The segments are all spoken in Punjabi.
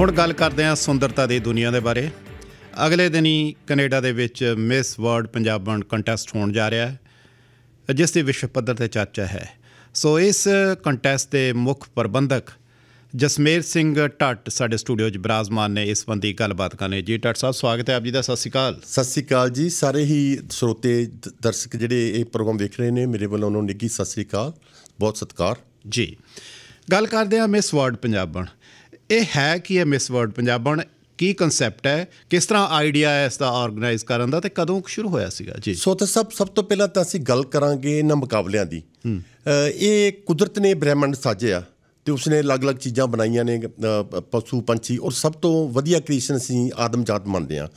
ਹੁਣ ਗੱਲ ਕਰਦੇ ਹਾਂ ਸੁੰਦਰਤਾ ਦੀ ਦੁਨੀਆ ਦੇ ਬਾਰੇ ਅਗਲੇ ਦਿਨ ਹੀ ਕੈਨੇਡਾ ਦੇ ਵਿੱਚ ਮਿਸ ਵਰਲਡ ਪੰਜਾਬਣ ਕੰਟੈਸਟ ਹੋਣ ਜਾ ਰਿਹਾ ਹੈ ਜਿਸ ਦੀ ਵਿਸ਼ਵ ਪੱਧਰ ਤੇ ਚਰਚਾ ਹੈ ਸੋ ਇਸ ਕੰਟੈਸਟ ਦੇ ਮੁੱਖ ਪ੍ਰਬੰਧਕ ਜਸਮੇਰ ਸਿੰਘ ਟੱਟ ਸਾਡੇ ਸਟੂਡੀਓ 'ਚ ਬਰਾਜ਼ਮਾਨ ਨੇ ਇਸ ਬੰਦੀ ਗੱਲਬਾਤ ਕਰਨੇ ਜੀ ਟੱਟ ਸਾਹਿਬ ਸਵਾਗਤ ਹੈ ਆਪ ਜੀ ਦਾ ਸਤਿ ਸ੍ਰੀ ਅਕਾਲ ਸਤਿ ਸ੍ਰੀ ਅਕਾਲ ਜੀ ਸਾਰੇ ਹੀ ਸਰੋਤੇ ਦਰਸ਼ਕ ਜਿਹੜੇ ਇਹ ਪ੍ਰੋਗਰਾਮ ਦੇਖ ਰਹੇ ਨੇ ਮੇਰੇ ਵੱਲੋਂ ਉਹਨਾਂ ਨੂੰ ਨਿੱਘੀ ਸਤਿ ਸ੍ਰੀ ਅਕਾਲ ਬਹੁਤ ਸਤਿਕਾਰ ਜੀ ਗੱਲ ਕਰਦੇ ਆ ਮਿਸ ਵਰਲਡ ਪੰਜਾਬਣ ਇਹ ਹੈ ਕੀ ਹੈ ਮਿਸ ਵਰਡ ਪੰਜਾਬਣ ਕੀ ਕਨਸੈਪਟ ਹੈ ਕਿਸ ਤਰ੍ਹਾਂ ਆਈਡੀਆ ਹੈ ਇਸ ਦਾ ਆਰਗੇਨਾਈਜ਼ ਕਰਨ ਦਾ ਤੇ ਕਦੋਂ ਸ਼ੁਰੂ ਹੋਇਆ ਸੀਗਾ ਜੀ ਸੋ ਤਾਂ ਸਭ ਸਭ ਤੋਂ ਪਹਿਲਾਂ ਤਾਂ ਅਸੀਂ ਗੱਲ ਕਰਾਂਗੇ ਇਹਨਾਂ ਮੁਕਾਬਲਿਆਂ ਦੀ ਇਹ ਕੁਦਰਤ ਨੇ ਬ੍ਰਹਿਮੰਡ ਸਾਜਿਆ ਤੇ ਉਸਨੇ ਅਲੱਗ-ਅਲੱਗ ਚੀਜ਼ਾਂ ਬਣਾਈਆਂ ਨੇ ਪਸ਼ੂ ਪੰਛੀ ਔਰ ਸਭ ਤੋਂ ਵਧੀਆ ਕ੍ਰੀਏਸ਼ਨ ਅਸੀਂ ਆਦਮ ਜਾਤ ਮੰਨਦੇ ਆ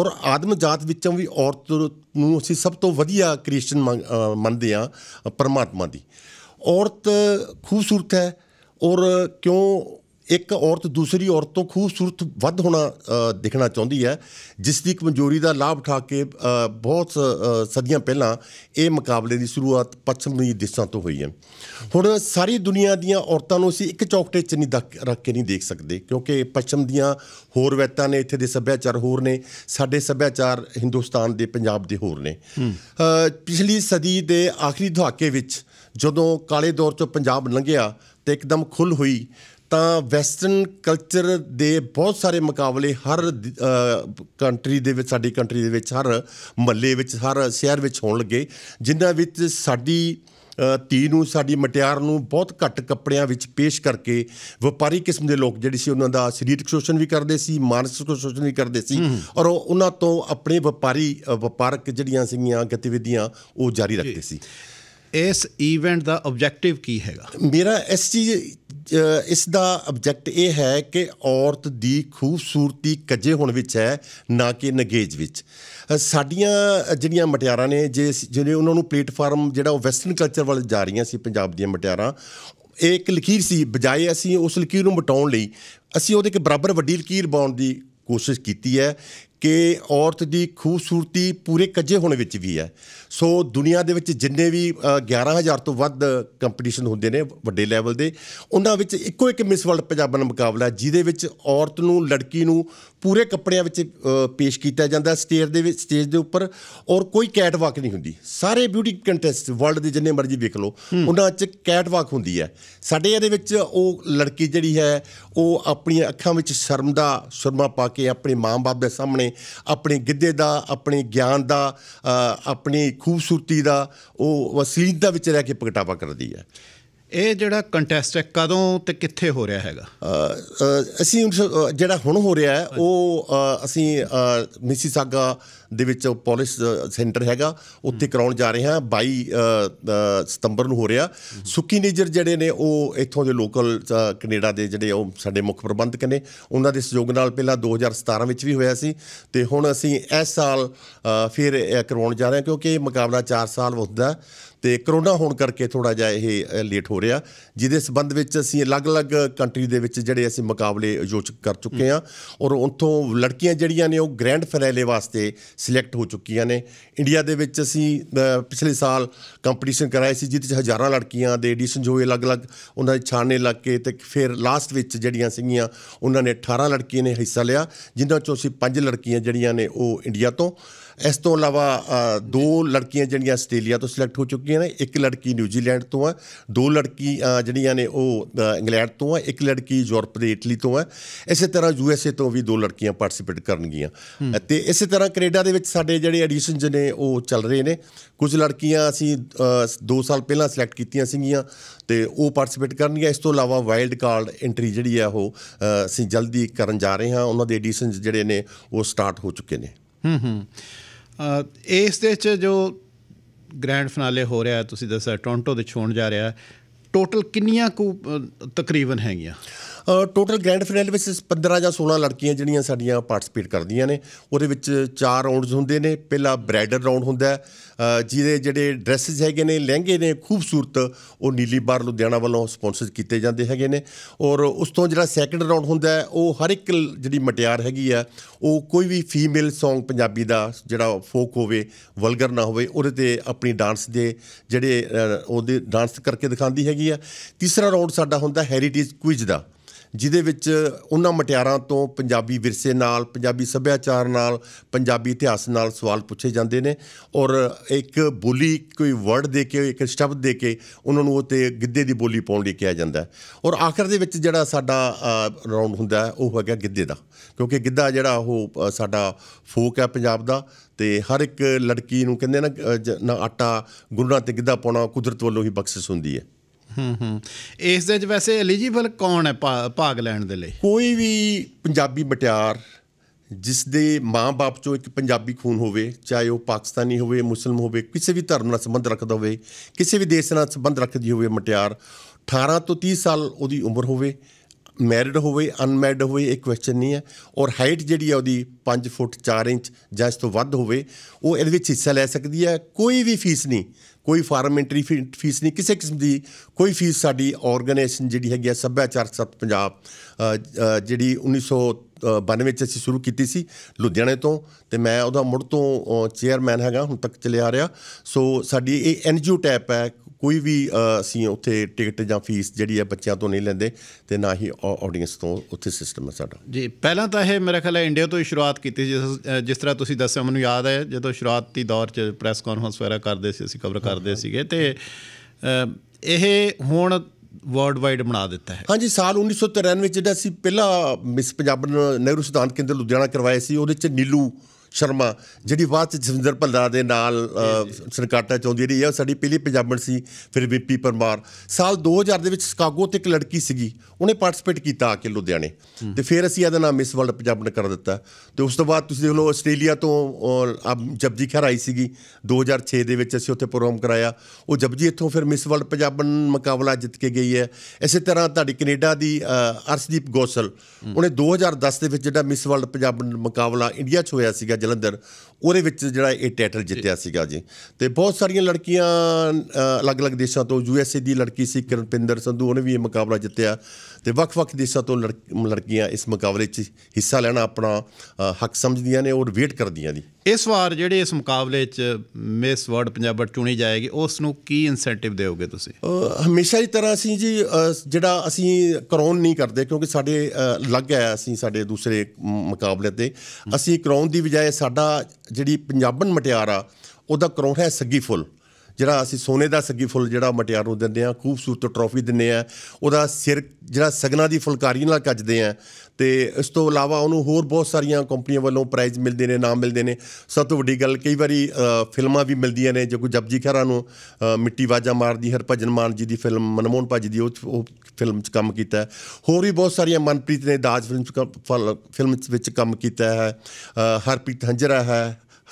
ਔਰ ਆਦਮ ਜਾਤ ਵਿੱਚੋਂ ਵੀ ਔਰਤ ਨੂੰ ਅਸੀਂ ਸਭ ਤੋਂ ਵਧੀਆ ਕ੍ਰੀਏਸ਼ਨ ਮੰਨਦੇ ਆ ਪਰਮਾਤਮਾ ਦੀ ਔਰਤ ਖੂਬਸੂਰਤ ਹੈ ਔਰ ਕਿਉਂ ਇੱਕ ਔਰਤ ਦੂਸਰੀ ਔਰਤ ਤੋਂ ਖੂਬਸੂਰਤ ਵੱਧ ਹੋਣਾ ਦਿਖਣਾ ਚਾਹੁੰਦੀ ਹੈ ਜਿਸ ਦੀ ਕਮਜ਼ੋਰੀ ਦਾ ਲਾਭ ਠਾ ਕੇ ਬਹੁਤ ਸਦੀਆਂ ਪਹਿਲਾਂ ਇਹ ਮੁਕਾਬਲੇ ਦੀ ਸ਼ੁਰੂਆਤ ਪੱਛਮੀ ਦੇਸ਼ਾਂ ਤੋਂ ਹੋਈ ਹੈ ਹੁਣ ਸਾਰੀ ਦੁਨੀਆ ਦੀਆਂ ਔਰਤਾਂ ਨੂੰ ਅਸੀਂ ਇੱਕ ਚੌਕਟੇ 'ਚ ਨਹੀਂ ਰੱਖ ਕੇ ਨਹੀਂ ਦੇਖ ਸਕਦੇ ਕਿਉਂਕਿ ਪੱਛਮ ਦੀਆਂ ਹੋਰ ਵੈਤਾਂ ਨੇ ਇੱਥੇ ਦੇ ਸੱਭਿਆਚਾਰ ਹੋਰ ਨੇ ਸਾਡੇ ਸੱਭਿਆਚਾਰ ਹਿੰਦੁਸਤਾਨ ਦੇ ਪੰਜਾਬ ਦੇ ਹੋਰ ਨੇ ਪਿਛਲੀ ਸਦੀ ਦੇ ਆਖਰੀ ਦਹਾਕੇ ਵਿੱਚ ਜਦੋਂ ਕਾਲੇ ਦੌਰ ਚੋਂ ਪੰਜਾਬ ਲੰਘਿਆ ਤੇ ਇੱਕਦਮ ਖੁੱਲ ਹੋਈ ਤਾਂ ਵੈਸਟਰਨ ਕਲਚਰ ਦੇ ਬਹੁਤ ਸਾਰੇ ਮੁਕਾਬਲੇ ਹਰ ਕੰਟਰੀ ਦੇ ਵਿੱਚ ਸਾਡੀ ਕੰਟਰੀ ਦੇ ਵਿੱਚ ਹਰ ਮੱਲੇ ਵਿੱਚ ਹਰ ਸ਼ਹਿਰ ਵਿੱਚ ਹੋਣ ਲੱਗੇ ਜਿਨ੍ਹਾਂ ਵਿੱਚ ਸਾਡੀ ਤੀ ਨੂੰ ਸਾਡੀ ਮਟਿਆਰ ਨੂੰ ਬਹੁਤ ਘੱਟ ਕੱਪੜਿਆਂ ਵਿੱਚ ਪੇਸ਼ ਕਰਕੇ ਵਪਾਰੀ ਕਿਸਮ ਦੇ ਲੋਕ ਜਿਹੜੇ ਸੀ ਉਹਨਾਂ ਦਾ ਸਰੀਰਕ ਸ਼ੋਸ਼ਣ ਵੀ ਕਰਦੇ ਸੀ ਮਾਨਸਿਕ ਸ਼ੋਸ਼ਣ ਵੀ ਕਰਦੇ ਸੀ ਔਰ ਉਹਨਾਂ ਤੋਂ ਆਪਣੇ ਵਪਾਰੀ ਵਪਾਰਕ ਜਿਹੜੀਆਂ ਸੀਗੀਆਂ ਗਤੀਵਿਧੀਆਂ ਉਹ ਜਾਰੀ ਰੱਖਦੇ ਸੀ ਇਸ ਈਵੈਂਟ ਦਾ ਆਬਜੈਕਟਿਵ ਕੀ ਹੈਗਾ ਮੇਰਾ ਇਸ ਚੀਜ਼ ਇਸ ਦਾ ਆਬਜੈਕਟ ਇਹ ਹੈ ਕਿ ਔਰਤ ਦੀ ਖੂਬਸੂਰਤੀ ਕੱਜੇ ਹੋਣ ਵਿੱਚ ਹੈ ਨਾ ਕਿ ਨਗੇਜ ਵਿੱਚ ਸਾਡੀਆਂ ਜਿਹੜੀਆਂ ਮਟਿਆਰਾਂ ਨੇ ਜੇ ਜਿਹੜੇ ਉਹਨਾਂ ਨੂੰ ਪਲੇਟਫਾਰਮ ਜਿਹੜਾ ਉਹ ਵੈਸਟਰਨ ਕਲਚਰ ਵੱਲ ਜਾ ਰਹੀਆਂ ਸੀ ਪੰਜਾਬ ਦੀਆਂ ਮਟਿਆਰਾਂ ਇਹ ਇੱਕ ਲਕੀਰ ਸੀ ਬਜਾਏ ਅਸੀਂ ਉਸ ਲਕੀਰ ਨੂੰ ਮਟਾਉਣ ਲਈ ਅਸੀਂ ਉਹਦੇ ਇੱਕ ਬਰਾਬਰ ਵੱਡੀ ਲਕੀਰ ਬਣਾਉਣ ਦੀ ਕੋਸ਼ਿਸ਼ ਕੀਤੀ ਹੈ ਕਿ ਔਰਤ ਦੀ ਖੂਬਸੂਰਤੀ ਪੂਰੇ ਕੱਜੇ ਹੋਣ ਵਿੱਚ ਵੀ ਹੈ ਸੋ ਦੁਨੀਆ ਦੇ ਵਿੱਚ ਜਿੰਨੇ ਵੀ 11000 ਤੋਂ ਵੱਧ ਕੰਪੀਟੀਸ਼ਨ ਹੁੰਦੇ ਨੇ ਵੱਡੇ ਲੈਵਲ ਦੇ ਉਹਨਾਂ ਵਿੱਚ ਇੱਕੋ ਇੱਕ ਮਿਸ ਵਰਲਡ ਪੰਜਾਬਨ ਮੁਕਾਬਲਾ ਜਿਹਦੇ ਵਿੱਚ ਔਰਤ ਨੂੰ ਲੜਕੀ ਨੂੰ ਪੂਰੇ ਕੱਪੜਿਆਂ ਵਿੱਚ ਪੇਸ਼ ਕੀਤਾ ਜਾਂਦਾ ਸਟੇਜ ਦੇ ਵਿੱਚ ਸਟੇਜ ਦੇ ਉੱਪਰ ਔਰ ਕੋਈ ਕੈਟਵਾਕ ਨਹੀਂ ਹੁੰਦੀ ਸਾਰੇ ਬਿਊਟੀ ਕੰਟੈਸਟ ਵਰਲਡ ਦੇ ਜਿੰਨੇ ਮਰਜ਼ੀ ਵੇਖ ਲਓ ਉਹਨਾਂ 'ਚ ਕੈਟਵਾਕ ਹੁੰਦੀ ਹੈ ਸਾਡੇ ਇਹਦੇ ਵਿੱਚ ਉਹ ਲੜਕੀ ਜਿਹੜੀ ਹੈ ਉਹ ਆਪਣੀਆਂ ਅੱਖਾਂ ਵਿੱਚ ਸ਼ਰਮ ਦਾ ਸ਼ਰਮਾ ਪਾ ਕੇ ਆਪਣੇ ਮਾਂ-ਬਾਪ ਦੇ ਸਾਹਮਣੇ ਨੇ ਆਪਣੇ ਗਿੱਧੇ ਦਾ ਆਪਣੇ ਗਿਆਨ ਦਾ ਆਪਣੀ ਖੂਬਸੂਰਤੀ ਦਾ ਉਹ ਵਸੀਲਤਾ ਵਿੱਚ ਰਹਿ ਕੇ ਪ੍ਰਗਟਾਵਾ ਕਰਦੀ ਹੈ ਇਹ ਜਿਹੜਾ ਕੰਟੈਸਟ ਹੈ ਕਦੋਂ ਤੇ ਕਿੱਥੇ ਹੋ ਰਿਹਾ ਹੈਗਾ ਅਸੀਂ ਜਿਹੜਾ ਹੁਣ ਹੋ ਰਿਹਾ ਹੈ ਉਹ ਅਸੀਂ ਮਿਸੀਸਾਗਾ ਦੇ ਵਿੱਚ ਪੋਲਿਸ ਸੈਂਟਰ ਹੈਗਾ ਉੱਥੇ ਕਰਾਉਣ ਜਾ ਰਹੇ ਹਾਂ 22 ਸਤੰਬਰ ਨੂੰ ਹੋ ਰਿਹਾ ਸੁੱਕੀ ਨੇਜਰ ਜਿਹੜੇ ਨੇ ਉਹ ਇੱਥੋਂ ਦੇ ਲੋਕਲ ਕੈਨੇਡਾ ਦੇ ਜਿਹੜੇ ਉਹ ਸਾਡੇ ਮੁੱਖ ਪ੍ਰਬੰਧਕ ਨੇ ਉਹਨਾਂ ਦੇ ਸਹਿਯੋਗ ਨਾਲ ਪਹਿਲਾਂ 2017 ਵਿੱਚ ਵੀ ਹੋਇਆ ਸੀ ਤੇ ਹੁਣ ਅਸੀਂ ਇਸ ਸਾਲ ਫਿਰ ਕਰਾਉਣ ਜਾ ਰਹੇ ਹਾਂ ਕਿਉਂਕਿ ਇਹ ਮੁਕਾਬਲਾ 4 ਸਾਲ ਹੁੰਦਾ ਤੇ ਕਰੋਨਾ ਹੋਣ ਕਰਕੇ ਥੋੜਾ ਜਿਹਾ ਇਹ ਲੇਟ ਹੋ ਰਿਹਾ ਜਿਹਦੇ ਸਬੰਧ ਵਿੱਚ ਅਸੀਂ ਅਲੱਗ-ਅਲੱਗ ਕੰਟਰੀ ਦੇ ਵਿੱਚ ਜਿਹੜੇ ਅਸੀਂ ਮੁਕਾਬਲੇ ਆਯੋਜਿਤ ਕਰ ਚੁੱਕੇ ਆ ਔਰ ਉੱਥੋਂ ਲੜਕੀਆਂ ਜਿਹੜੀਆਂ ਨੇ ਉਹ ਗ੍ਰੈਂਡ ਫਿਨਾਲੇ ਵਾਸਤੇ ਸਿਲੈਕਟ ਹੋ ਚੁੱਕੀਆਂ ਨੇ ਇੰਡੀਆ ਦੇ ਵਿੱਚ ਅਸੀਂ ਪਿਛਲੇ ਸਾਲ ਕੰਪੀਟੀਸ਼ਨ ਕਰਾਇਆ ਸੀ ਜਿੱਥੇ ਹਜ਼ਾਰਾਂ ਲੜਕੀਆਂ ਦੇ ਐਡੀਸ਼ਨ ਹੋਏ ਅਲੱਗ-ਅਲੱਗ ਉਹਨਾਂ ਦੇ ਛਾਣੇ ਲੱਗ ਕੇ ਤੇ ਫਿਰ ਲਾਸਟ ਵਿੱਚ ਜਿਹੜੀਆਂ ਸੀਗੀਆਂ ਉਹਨਾਂ ਨੇ 18 ਲੜਕੀਆਂ ਨੇ ਹਿੱਸਾ ਲਿਆ ਜਿਨ੍ਹਾਂ ਚੋਂ ਅਸੀਂ 5 ਲੜਕੀਆਂ ਜਿਹੜੀਆਂ ਨੇ ਉਹ ਇੰਡੀਆ ਤੋਂ ਇਸ ਤੋਂ ਇਲਾਵਾ ਦੋ ਲੜਕੀਆਂ ਜਿਹੜੀਆਂ ਆਸਟ੍ਰੇਲੀਆ ਤੋਂ ਸਿਲੈਕਟ ਹੋ ਚੁੱਕੀਆਂ ਨੇ ਇੱਕ ਲੜਕੀ ਨਿਊਜ਼ੀਲੈਂਡ ਤੋਂ ਆ ਦੋ ਲੜਕੀ ਜਿਹੜੀਆਂ ਨੇ ਉਹ ਇੰਗਲੈਂਡ ਤੋਂ ਆ ਇੱਕ ਲੜਕੀ ਯੂਰਪ ਦੇ ਇਟਲੀ ਤੋਂ ਆ ਇਸੇ ਤਰ੍ਹਾਂ ਯੂ ਐਸ ਏ ਤੋਂ ਵੀ ਦੋ ਲੜਕੀਆਂ ਪਾਰਟਿਸਿਪੇਟ ਕਰਨਗੀਆਂ ਤੇ ਇਸੇ ਤਰ੍ਹਾਂ ਕੈਨੇਡਾ ਦੇ ਵਿੱਚ ਸਾਡੇ ਜਿਹੜੇ ਐਡੀਸ਼ਨਸ ਨੇ ਉਹ ਚੱਲ ਰਹੇ ਨੇ ਕੁਝ ਲੜਕੀਆਂ ਅਸੀਂ 2 ਸਾਲ ਪਹਿਲਾਂ ਸਿਲੈਕਟ ਕੀਤੀਆਂ ਸੀਗੀਆਂ ਤੇ ਉਹ ਪਾਰਟਿਸਿਪੇਟ ਕਰਨਗੀਆਂ ਇਸ ਤੋਂ ਇਲਾਵਾ ਵਾਈਲਡ ਕਾਰਡ ਐਂਟਰੀ ਜਿਹੜੀ ਆ ਉਹ ਅਸੀਂ ਜਲਦੀ ਕਰਨ ਜਾ ਰਹੇ ਹਾਂ ਉਹਨਾਂ ਦੇ ਐਡੀਸ਼ਨਸ ਜਿਹੜੇ ਨੇ ਉਹ ਸਟਾਰਟ ਹੋ ਚੁੱਕੇ ਨੇ ਹੂੰ ਹੂੰ ਇਸ ਦੇ ਚ ਜੋ ਗ੍ਰੈਂਡ ਫਿਨਾਲੇ ਹੋ ਰਿਹਾ ਤੁਸੀਂ ਦੱਸਿਆ ਟੋਰਾਂਟੋ ਦੇ ਛੋਣ ਜਾ ਰਿਹਾ ਟੋਟਲ ਕਿੰਨੀਆਂ ਕੁ ਤਕਰੀਬਨ ਹੈਗੀਆਂ ਟੋਟਲ ਗ੍ਰੈਂਡ ਫਾਈਨਲ ਵਿੱਚ 15 ਜਾਂ 16 ਲੜਕੀਆਂ ਜਿਹੜੀਆਂ ਸਾਡੀਆਂ ਪਾਰਟਿਸਪੇਟ ਕਰਦੀਆਂ ਨੇ ਉਹਦੇ ਵਿੱਚ ਚਾਰ ਰਾਉਂਡਸ ਹੁੰਦੇ ਨੇ ਪਹਿਲਾ ਬ੍ਰੈਡਰ ਰਾਉਂਡ ਹੁੰਦਾ ਜਿਹਦੇ ਜਿਹੜੇ ਡਰੈਸਸ ਹੈਗੇ ਨੇ ਲਹਿੰਗੇ ਨੇ ਖੂਬਸੂਰਤ ਉਹ ਨੀਲੀ ਬਾਰ ਲੁਧਿਆਣਾ ਵੱਲੋਂ ਸਪਾਂਸਰ ਕੀਤੇ ਜਾਂਦੇ ਹੈਗੇ ਨੇ ਔਰ ਉਸ ਤੋਂ ਜਿਹੜਾ ਸੈਕੰਡ ਰਾਉਂਡ ਹੁੰਦਾ ਉਹ ਹਰ ਇੱਕ ਜਿਹੜੀ ਮਟਿਆਰ ਹੈਗੀ ਆ ਉਹ ਕੋਈ ਵੀ ਫੀਮੇਲ Song ਪੰਜਾਬੀ ਦਾ ਜਿਹੜਾ ਫੋਕ ਹੋਵੇ ਵਲਗਰ ਨਾ ਹੋਵੇ ਉਹਦੇ ਤੇ ਆਪਣੀ ਡਾਂਸ ਦੇ ਜਿਹੜੇ ਉਹਦੇ ਡਾਂਸ ਕਰਕੇ ਦਿਖਾਉਂਦੀ ਹੈਗੀ ਆ ਤੀਸਰਾ ਰਾਉਂਡ ਸਾਡਾ ਹੁੰਦਾ ਹੈਰੀਟੇਜ ਕੁਇਜ਼ ਦਾ ਜਿਹਦੇ ਵਿੱਚ ਉਹਨਾਂ ਮਟਿਆਰਾਂ ਤੋਂ ਪੰਜਾਬੀ ਵਿਰਸੇ ਨਾਲ ਪੰਜਾਬੀ ਸੱਭਿਆਚਾਰ ਨਾਲ ਪੰਜਾਬੀ ਇਤਿਹਾਸ ਨਾਲ ਸਵਾਲ ਪੁੱਛੇ ਜਾਂਦੇ ਨੇ ਔਰ ਇੱਕ ਬੋਲੀ ਕੋਈ ਵਰਡ ਦੇ ਕੇ ਇੱਕ ਸ਼ਬਦ ਦੇ ਕੇ ਉਹਨਾਂ ਨੂੰ ਉਹ ਤੇ ਗਿੱਧੇ ਦੀ ਬੋਲੀ ਪਾਉਣ ਲਈ ਕਿਹਾ ਜਾਂਦਾ ਔਰ ਆਖਰ ਦੇ ਵਿੱਚ ਜਿਹੜਾ ਸਾਡਾ ਰਾਉਂਡ ਹੁੰਦਾ ਉਹ ਹੈਗਾ ਗਿੱਧੇ ਦਾ ਕਿਉਂਕਿ ਗਿੱਧਾ ਜਿਹੜਾ ਉਹ ਸਾਡਾ ਫੋਕ ਹੈ ਪੰਜਾਬ ਦਾ ਤੇ ਹਰ ਇੱਕ ਲੜਕੀ ਨੂੰ ਕਹਿੰਦੇ ਨਾ ਨਾ ਆਟਾ ਗੁਰੂਆਂ ਤੇ ਗਿੱਧਾ ਪਾਉਣਾ ਕੁਦਰਤ ਵੱਲੋਂ ਹੀ ਬਖਸ਼ਿਸ਼ ਹੁੰਦੀ ਹੈ ਇਸ ਦੇ ਵਿੱਚ ਵੈਸੇ ਐਲੀਜੀਬਲ ਕੌਣ ਹੈ ਭਾਗ ਲੈਣ ਦੇ ਲਈ ਕੋਈ ਵੀ ਪੰਜਾਬੀ ਮਟਿਆਰ ਜਿਸ ਦੇ ਮਾਂ-ਬਾਪ ਚੋਂ ਇੱਕ ਪੰਜਾਬੀ ਖੂਨ ਹੋਵੇ ਚਾਹੇ ਉਹ ਪਾਕਿਸਤਾਨੀ ਹੋਵੇ ਮੁਸਲਮ ਹੋਵੇ ਕਿਸੇ ਵੀ ਧਰਮ ਨਾਲ ਸੰਬੰਧ ਰੱਖਦਾ ਹੋਵੇ ਕਿਸੇ ਵੀ ਦੇਸ਼ ਨਾਲ ਸੰਬੰਧ ਰੱਖਦੀ ਹੋਵੇ ਮਟਿਆਰ 18 ਤੋਂ 30 ਸਾਲ ਉਹਦੀ ਉਮਰ ਹੋਵੇ ਮੈਰਿਡ ਹੋਵੇ ਅਨਮੈਰਿਡ ਹੋਵੇ ਇਹ ਕੁਐਸਚਨ ਨਹੀਂ ਹੈ ਔਰ ਹਾਈਟ ਜਿਹੜੀ ਹੈ ਉਹਦੀ 5 ਫੁੱਟ 4 ਇੰਚ ਜਾਂ ਇਸ ਤੋਂ ਵੱਧ ਹੋਵੇ ਉਹ ਇਹਦੇ ਵਿੱਚ ਹਿੱਸਾ ਲੈ ਸਕਦੀ ਹੈ ਕੋਈ ਵੀ ਫੀਸ ਨਹੀਂ ਕੋਈ ਫਾਰਮ ਐਂਟਰੀ ਫੀਸ ਨਹੀਂ ਕਿਸੇ ਕਿਸਮ ਦੀ ਕੋਈ ਫੀਸ ਸਾਡੀ ਆਰਗੇਨਾਈਜੇਸ਼ਨ ਜਿਹੜੀ ਹੈਗੀ ਆ ਸੱਭਿਆਚਾਰ ਸਤ ਪੰਜਾਬ ਜਿਹੜੀ 1992 ਵਿੱਚ ਅਸੀਂ ਸ਼ੁਰੂ ਕੀਤੀ ਸੀ ਲੁਧਿਆਣੇ ਤੋਂ ਤੇ ਮੈਂ ਉਹਦਾ ਮੁੜ ਤੋਂ ਚੇਅਰਮੈਨ ਹੈਗਾ ਹੁਣ ਤੱਕ ਚੱਲਿਆ ਆ ਰਿਹਾ ਸੋ ਸਾਡੀ ਇਹ ਐਨਜੀਓ ਟੈਪ ਹੈ ਕੋਈ ਵੀ ਅਸੀਂ ਉੱਥੇ ਟਿਕਟ ਜਾਂ ਫੀਸ ਜਿਹੜੀ ਹੈ ਬੱਚਿਆਂ ਤੋਂ ਨਹੀਂ ਲੈਂਦੇ ਤੇ ਨਾ ਹੀ ਆਡੀਅנס ਤੋਂ ਉੱਥੇ ਸਿਸਟਮ ਹੈ ਸਾਡਾ ਜੀ ਪਹਿਲਾਂ ਤਾਂ ਇਹ ਮੇਰੇ ਖਿਆਲ ਹੈ ਇੰਡੀਆ ਤੋਂ ਹੀ ਸ਼ੁਰੂਆਤ ਕੀਤੀ ਜਿਸ ਤਰ੍ਹਾਂ ਤੁਸੀਂ ਦੱਸਿਆ ਮੈਨੂੰ ਯਾਦ ਹੈ ਜਦੋਂ ਸ਼ੁਰੂਆਤੀ ਦੌਰ 'ਚ ਪ੍ਰੈਸ ਕਾਨਫਰੰਸ ਵਗੈਰਾ ਕਰਦੇ ਸੀ ਅਸੀਂ ਕਵਰ ਕਰਦੇ ਸੀਗੇ ਤੇ ਇਹ ਹੁਣ ਵਰਲਡ ਵਾਈਡ ਬਣਾ ਦਿੱਤਾ ਹੈ ਹਾਂਜੀ ਸਾਲ 1993 ਵਿੱਚ ਜਿਹੜਾ ਅਸੀਂ ਪਹਿਲਾ ਮਿਸ ਪੰਜਾਬ ਨਹਿਰੂ ਸਿਧਾਂਤ ਕੇਂਦਰ ਲੁਧਿਆਣਾ ਕਰਵਾਇਆ ਸੀ ਉਹਦੇ 'ਚ ਨੀਲੂ ਸ਼ਰਮਾ ਜਿਹੜੀ ਬਾਅਦ ਚ ਜਸਵਿੰਦਰ ਭੱਲਾ ਦੇ ਨਾਲ ਸਰਕਾਟਾ ਚੋਂਦੀ ਰਹੀ ਇਹ ਸਾਡੀ ਪਹਿਲੀ ਪੰਜਾਬਣ ਸੀ ਫਿਰ ਵੀਪੀ ਪਰਮਾਰ ਸਾਲ 2000 ਦੇ ਵਿੱਚ ਸਕਾਗੋ ਤੇ ਇੱਕ ਲੜਕੀ ਸੀਗੀ ਉਹਨੇ ਪਾਰਟਿਸਿਪੇਟ ਕੀਤਾ ਆ ਕੇ ਲੁਧਿਆਣੇ ਤੇ ਫਿਰ ਅਸੀਂ ਇਹਦਾ ਨਾਮ ਮਿਸ ਵਰਲਡ ਪੰਜਾਬਣ ਕਰ ਦਿੱਤਾ ਤੇ ਉਸ ਤੋਂ ਬਾਅਦ ਤੁਸੀਂ ਦੇਖ ਲਓ ਆਸਟ੍ਰੇਲੀਆ ਤੋਂ ਜਬਜੀ ਖਰ ਆਈ ਸੀਗੀ 2006 ਦੇ ਵਿੱਚ ਅਸੀਂ ਉੱਥੇ ਪ੍ਰੋਗਰਾਮ ਕਰਾਇਆ ਉਹ ਜਬਜੀ ਇੱਥੋਂ ਫਿਰ ਮਿਸ ਵਰਲਡ ਪੰਜਾਬਣ ਮੁਕਾਬਲਾ ਜਿੱਤ ਕੇ ਗਈ ਹੈ ਇਸੇ ਤਰ੍ਹਾਂ ਤੁਹਾਡੀ ਕੈਨੇਡਾ ਦੀ ਅਰਸ਼ਦੀਪ ਗੋਸਲ ਉਹਨੇ 2010 ਦੇ ਵਿੱਚ ਜਿਹੜਾ ਮਿਸ ਵਰਲਡ ਪੰਜਾਬਣ ਮੁਕਾਬਲਾ ਇੰਡੀਆ 'ਚ ਹੋਇਆ ਸੀਗਾ ਜਲੰਧਰ ਉਹਦੇ ਵਿੱਚ ਜਿਹੜਾ ਇਹ ਟਾਈਟਲ ਜਿੱਤਿਆ ਸੀਗਾ ਜੀ ਤੇ ਬਹੁਤ ਸਾਰੀਆਂ ਲੜਕੀਆਂ ਅਲੱਗ-ਅਲੱਗ ਦੇਸ਼ਾਂ ਤੋਂ ਯੂਐਸਏ ਦੀ ਲੜਕੀ ਸੀ ਕਿਰਨਪਿੰਦਰ ਸੰਧੂ ਉਹਨੇ ਵੀ ਇਹ ਮੁਕਾਬਲਾ ਜਿੱਤਿਆ ਤੇ ਵੱਖ-ਵੱਖ ਦੇਸ਼ਾਂ ਤੋਂ ਲੜਕੀਆਂ ਇਸ ਮੁਕਾਬਲੇ 'ਚ ਹਿੱਸਾ ਲੈਣਾ ਆਪਣਾ ਹੱਕ ਸਮਝਦੀਆਂ ਨੇ ਔਰ ਵੇਟ ਕਰਦੀਆਂ ਦੀ ਇਸ ਵਾਰ ਜਿਹੜੇ ਇਸ ਮੁਕਾਬਲੇ 'ਚ ਮਿਸ ਵਰਲਡ ਪੰਜਾਬਰ ਚੁਣੀ ਜਾਏਗੀ ਉਸ ਨੂੰ ਕੀ ਇਨਸੈਂਟਿਵ ਦੇਵੋਗੇ ਤੁਸੀਂ ਹਮੇਸ਼ਾ ਹੀ ਤਰ੍ਹਾਂ ਅਸੀਂ ਜੀ ਜਿਹੜਾ ਅਸੀਂ ਕਰਾਉਣ ਨਹੀਂ ਕਰਦੇ ਕਿਉਂਕਿ ਸਾਡੇ ਲੱਗ ਹੈ ਅਸੀਂ ਸਾਡੇ ਦੂਸਰੇ ਮੁਕਾਬਲੇ ਤੇ ਅਸੀਂ ਕਰਾਉਣ ਦੀ ਬਜਾਏ ਸਾਡਾ ਜਿਹੜੀ ਪੰਜਾਬਨ ਮਟਿਆਰ ਆ ਉਹਦਾ ਕਰਾਉਣ ਹੈ ਸੱਗੀ ਫੁੱਲ ਜਿਹੜਾ ਅਸੀਂ ਸੋਨੇ ਦਾ ਸੱਗੀ ਫੁੱਲ ਜਿਹੜਾ ਮਟਿਆਰ ਨੂੰ ਦਿੰਦੇ ਆ ਖੂਬਸੂਰਤ ਟਰੋਫੀ ਦਿੰਦੇ ਆ ਉਹਦਾ ਸਿਰ ਜਿਹੜਾ ਸਗਨਾ ਦੀ ਫੁਲਕਾਰੀ ਨਾਲ ਕੱਜਦੇ ਆ ਤੇ ਇਸ ਤੋਂ ਇਲਾਵਾ ਉਹਨੂੰ ਹੋਰ ਬਹੁਤ ਸਾਰੀਆਂ ਕੰਪਨੀਆਂ ਵੱਲੋਂ ਪ੍ਰਾਈਜ਼ ਮਿਲਦੇ ਨੇ ਨਾਮ ਮਿਲਦੇ ਨੇ ਸਭ ਤੋਂ ਵੱਡੀ ਗੱਲ ਕਈ ਵਾਰੀ ਫਿਲਮਾਂ ਵੀ ਮਿਲਦੀਆਂ ਨੇ ਜੇ ਕੋ ਜਪਜੀ ਖਹਿਰਾ ਨੂੰ ਮਿੱਟੀ ਵਾਜਾ ਮਾਰਦੀ ਹਰਭਜਨ ਮਾਨ ਜੀ ਦੀ ਫਿਲਮ ਮਨਮੋਹਨ ਭਾਜੀ ਦੀ ਉਹ ਫਿਲਮ 'ਚ ਕੰਮ ਕੀਤਾ ਹੋਰ ਵੀ ਬਹੁਤ ਸਾਰੀਆਂ ਮਨਪ੍ਰੀਤ ਨੇ ਦਾਜ ਫਿਲਮ 'ਚ ਫਿਲਮ ਵਿੱਚ ਕੰਮ ਕੀਤਾ ਹੈ ਹਰਪ੍ਰੀਤ ਹੰਜਰਾ ਹੈ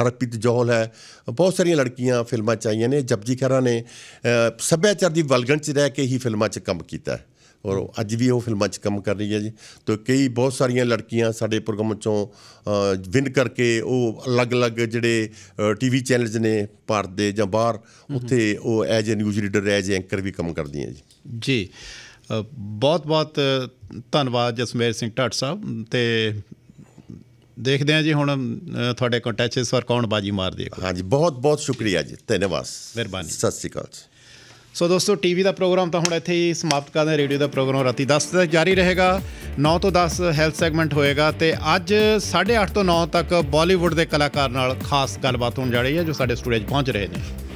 ਹਰਪ੍ਰੀਤ ਜੋਹਲ ਹੈ ਬਹੁਤ ਸਾਰੀਆਂ ਲੜਕੀਆਂ ਫਿਲਮਾਂ ਚ ਆਈਆਂ ਨੇ ਜਪਜੀ ਖਰਾ ਨੇ ਸੱਭਿਆਚਾਰ ਦੀ ਵਲਗਣ ਚ ਰਹਿ ਕੇ ਹੀ ਫਿਲਮਾਂ ਚ ਕੰਮ ਕੀਤਾ ਹੈ ਔਰ ਅੱਜ ਵੀ ਉਹ ਫਿਲਮਾਂ 'ਚ ਕੰਮ ਕਰ ਰਹੀ ਹੈ ਜੀ ਤੇ ਕਈ ਬਹੁਤ ਸਾਰੀਆਂ ਲੜਕੀਆਂ ਸਾਡੇ ਪ੍ਰੋਗਰਾਮ 'ਚੋਂ ਵਿਨ ਕਰਕੇ ਉਹ ਅਲੱਗ-ਅਲੱਗ ਜਿਹੜੇ ਟੀਵੀ ਚੈਨਲਸ ਨੇ ਭਾਰਤ ਦੇ ਜਾਂ ਬਾਹਰ ਉੱਥੇ ਉਹ as a news reader as anchor ਵੀ ਕੰਮ ਕਰਦੀਆਂ ਜੀ ਜੀ ਬਹੁਤ ਬਹੁਤ ਧੰਨਵਾਦ ਜਸਮੇਰ ਸਿੰਘ ਢੱਟ ਸਾਹਿਬ ਤੇ ਦੇਖਦੇ ਆ ਜੀ ਹੁਣ ਤੁਹਾਡੇ ਕੋਲ ਟੱਚ ਇਸ ਵਾਰ ਕੌਣ ਬਾਜੀ ਮਾਰਦੀ ਹੈ ਹਾਂਜੀ ਬਹੁਤ ਬਹੁਤ ਸ਼ੁਕਰੀਆ ਜੀ ਧੰਨਵਾਦ ਮਿਹਰਬਾਨੀ ਸਤਿ ਸ਼੍ਰੀ ਅਕਾਲ ਸੋ ਦੋਸਤੋ ਟੀਵੀ ਦਾ ਪ੍ਰੋਗਰਾਮ ਤਾਂ ਹੁਣ ਇੱਥੇ ਹੀ ਸਮਾਪਤ ਕਰਦੇ ਰੇਡੀਓ ਦਾ ਪ੍ਰੋਗਰਾਮ ਰਾਤੀ 10 ਤੱਕ ਜਾਰੀ ਰਹੇਗਾ 9 ਤੋਂ 10 ਹੈਲਥ ਸੈਗਮੈਂਟ ਹੋਏਗਾ ਤੇ ਅੱਜ 8:30 ਤੋਂ 9 ਤੱਕ ਬਾਲੀਵੁੱਡ ਦੇ ਕਲਾਕਾਰ ਨਾਲ ਖਾਸ ਗੱਲਬਾਤ ਹੋਣ ਜਾ ਰਹੀ ਹੈ ਜੋ ਸਾਡੇ ਸਟੂਡੀਓ 'ਚ ਪਹੁੰਚ ਰਹੇ ਨੇ